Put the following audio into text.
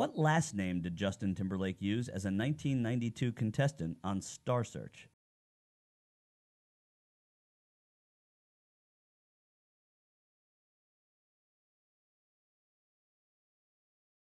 What last name did Justin Timberlake use as a 1992 contestant on Star Search?